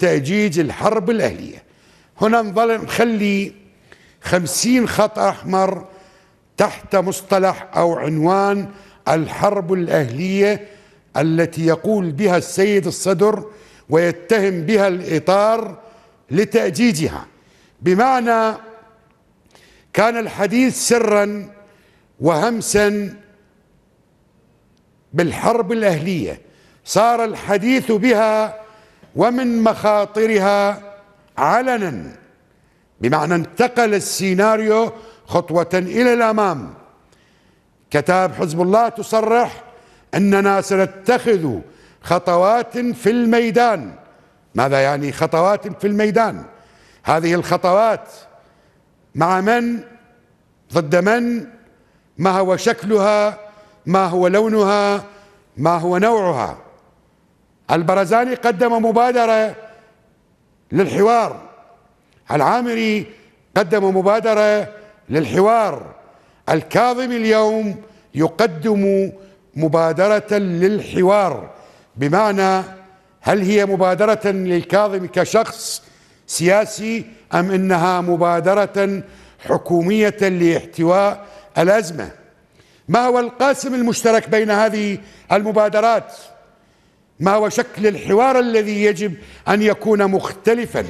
تأجيج الحرب الأهلية هنا نظل نخلي خمسين خط أحمر تحت مصطلح أو عنوان الحرب الأهلية التي يقول بها السيد الصدر ويتهم بها الإطار لتأجيجها بمعنى كان الحديث سرا وهمسا بالحرب الأهلية صار الحديث بها ومن مخاطرها علنا بمعنى انتقل السيناريو خطوة إلى الأمام كتاب حزب الله تصرح أننا سنتخذ خطوات في الميدان ماذا يعني خطوات في الميدان هذه الخطوات مع من ضد من ما هو شكلها ما هو لونها ما هو نوعها البرزاني قدم مبادرة للحوار العامري قدم مبادرة للحوار الكاظمي اليوم يقدم مبادرة للحوار بمعنى هل هي مبادرة للكاظم كشخص سياسي أم إنها مبادرة حكومية لاحتواء الأزمة ما هو القاسم المشترك بين هذه المبادرات؟ ما هو شكل الحوار الذي يجب أن يكون مختلفاً